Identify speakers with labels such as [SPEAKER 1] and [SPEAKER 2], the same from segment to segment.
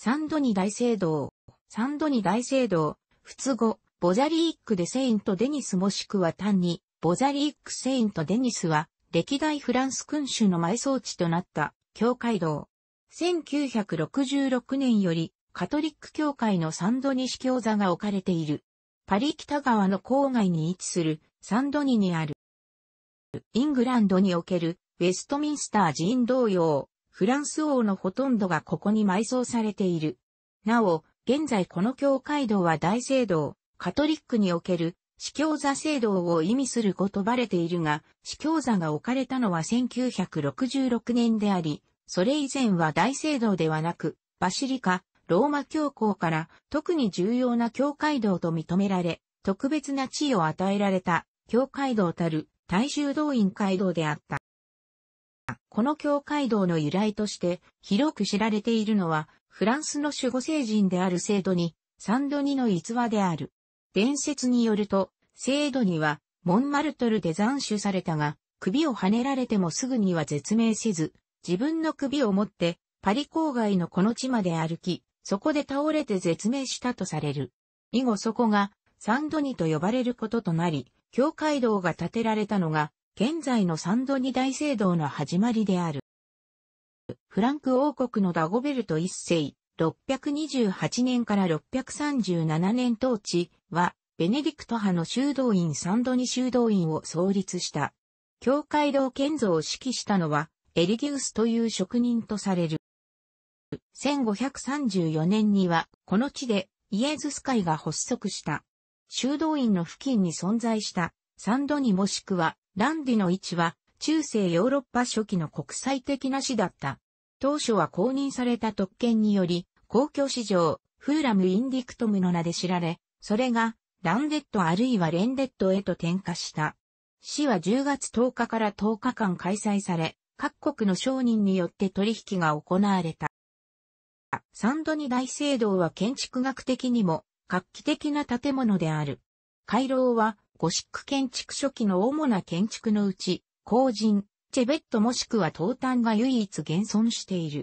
[SPEAKER 1] サンドニ大聖堂、サンドニ大聖堂、仏語、ボザリークでセイント・デニスもしくは単に、ボザリーク・セイント・デニスは、歴代フランス君主の埋葬地となった、教会堂。1966年より、カトリック教会のサンドニ市教座が置かれている。パリ北側の郊外に位置するサンドニにある。イングランドにおけるウェストミンスター寺院同様、フランス王のほとんどがここに埋葬されている。なお、現在この教会堂は大聖堂、カトリックにおける、司教座聖堂を意味する語とばれているが、司教座が置かれたのは1966年であり、それ以前は大聖堂ではなく、バシリカ、ローマ教皇から特に重要な教会堂と認められ、特別な地位を与えられた教会堂たる大衆動員会堂であった。この教会堂の由来として広く知られているのは、フランスの守護聖人である聖ドニ、サンドニの逸話である。伝説によると、聖ドニは、モンマルトルで斬首されたが、首をはねられてもすぐには絶命せず、自分の首を持って、パリ郊外のこの地まで歩き、そこで倒れて絶命したとされる。以後そこが、サンドニと呼ばれることとなり、教会堂が建てられたのが、現在のサンドニ大聖堂の始まりである。フランク王国のダゴベルト一世、628年から637年統治は、ベネディクト派の修道院サンドニ修道院を創立した。教会堂建造を指揮したのは、エリギウスという職人とされる。1534年には、この地でイエズス会が発足した。修道院の付近に存在した、サンドニもしくはランディの位置は中世ヨーロッパ初期の国際的な市だった。当初は公認された特権により、公共市場、フーラム・インディクトムの名で知られ、それが、ランデットあるいはレンデットへと転化した。市は10月10日から10日間開催され、各国の商人によって取引が行われた。サンドニ大聖堂は建築学的にも画期的な建物である。回廊はゴシック建築初期の主な建築のうち、工人、チェベットもしくは東端が唯一現存している。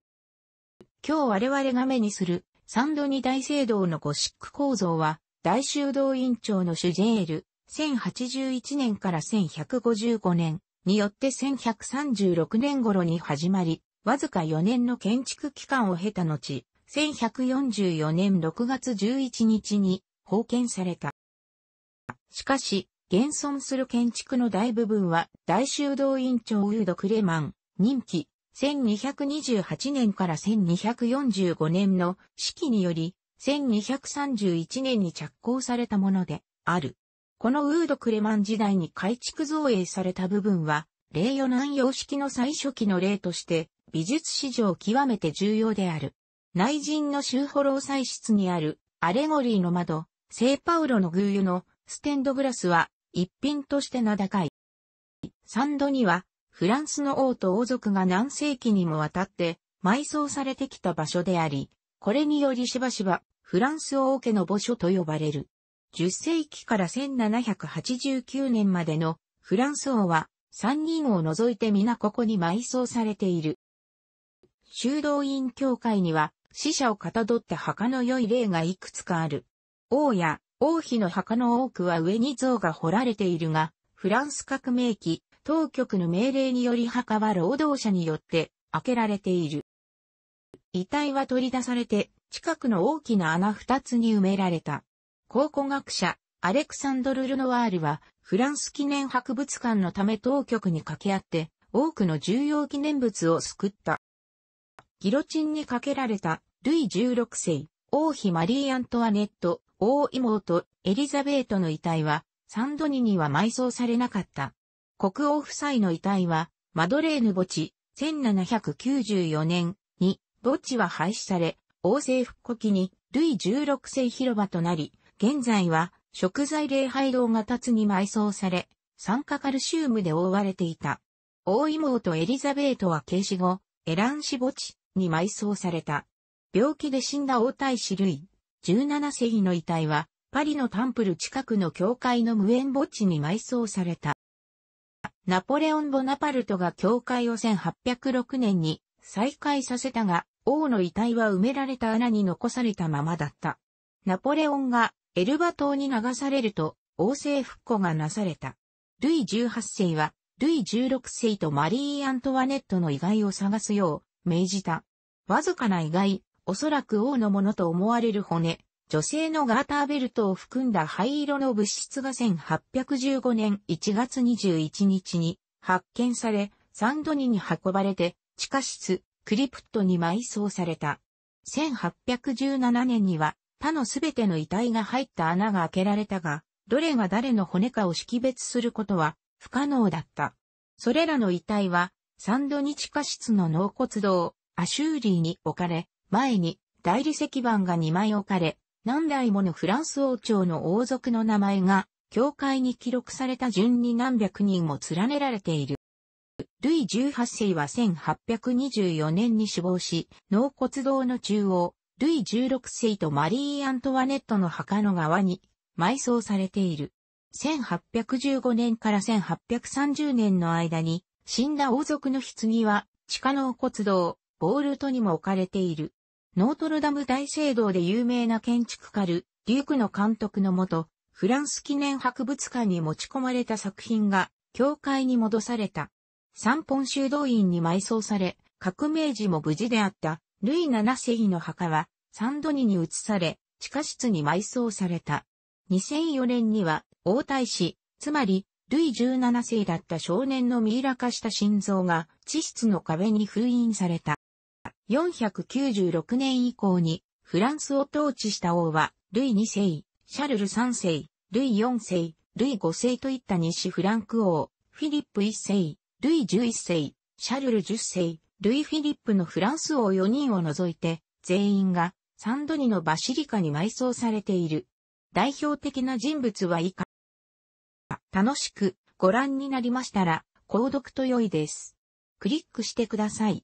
[SPEAKER 1] 今日我々が目にする、サンドニ大聖堂のゴシック構造は、大修道院長のシュジェール、1081年から1155年によって1136年頃に始まり、わずか4年の建築期間を経た後、1144年6月11日に封建された。しかし、現存する建築の大部分は大修道院長ウード・クレマン、任期、1228年から1245年の式により、1231年に着工されたものである。このウード・クレマン時代に改築造営された部分は、令与南様式の最初期の例として、美術史上極めて重要である。内陣の修補楼祭室にある、アレゴリーの窓、聖パウロの偶油のステンドグラスは一品として名高い。サンドにはフランスの王と王族が何世紀にもわたって埋葬されてきた場所であり、これによりしばしばフランス王家の墓所と呼ばれる。10世紀から1789年までのフランス王は3人を除いて皆ここに埋葬されている。修道院教会には死者をかたどった墓の良い例がいくつかある。王や王妃の墓の多くは上に像が彫られているが、フランス革命期、当局の命令により墓は労働者によって開けられている。遺体は取り出されて、近くの大きな穴二つに埋められた。考古学者、アレクサンドル・ルノワールは、フランス記念博物館のため当局に掛け合って、多くの重要記念物を救った。ギロチンにかけられた、ルイ16世。王妃マリー・アントワネット、王妹、エリザベートの遺体は、サンドニには埋葬されなかった。国王夫妻の遺体は、マドレーヌ墓地、1794年に、墓地は廃止され、王政復古期に、ルイ16世広場となり、現在は、食材礼拝堂が立つに埋葬され、酸化カルシウムで覆われていた。王妹エリザベートは軽死後、エランシ墓地に埋葬された。病気で死んだ王太子ルイ、17世の遺体は、パリのタンプル近くの教会の無縁墓地に埋葬された。ナポレオン・ボナパルトが教会を1806年に再開させたが、王の遺体は埋められた穴に残されたままだった。ナポレオンがエルバ島に流されると、王政復古がなされた。ルイ18世は、ルイ16世とマリー・アントワネットの遺骸を探すよう命じた。わずかな遺骸、おそらく王のものと思われる骨、女性のガーターベルトを含んだ灰色の物質が1815年1月21日に発見され、サンドニに運ばれて、地下室、クリプトに埋葬された。1817年には他のすべての遺体が入った穴が開けられたが、どれが誰の骨かを識別することは不可能だった。それらの遺体は、サンドニ地下室の納骨堂、アシューリーに置かれ、前に大理石板が2枚置かれ、何代ものフランス王朝の王族の名前が、教会に記録された順に何百人も連ねられている。ルイ18世は1824年に死亡し、納骨堂の中央、ルイ16世とマリー・アントワネットの墓の側に埋葬されている。1815年から1830年の間に死んだ王族の棺は地下納骨堂、ボールトにも置かれている。ノートルダム大聖堂で有名な建築家ル・デュークの監督のもと、フランス記念博物館に持ち込まれた作品が、教会に戻された。三本修道院に埋葬され、革命時も無事であった、ルイ7世の墓は、サンドニに移され、地下室に埋葬された。2004年には、王太子、つまり、ルイ17世だった少年のミイラ化した心臓が、地質の壁に封印された。496年以降にフランスを統治した王は、ルイ2世、シャルル3世、ルイ4世、ルイ5世といった西フランク王、フィリップ1世、ルイ11世、シャルル10世、ルイ・フィリップのフランス王4人を除いて、全員がサンドニのバシリカに埋葬されている。代表的な人物は以下。楽しくご覧になりましたら、購読と良いです。クリックしてください。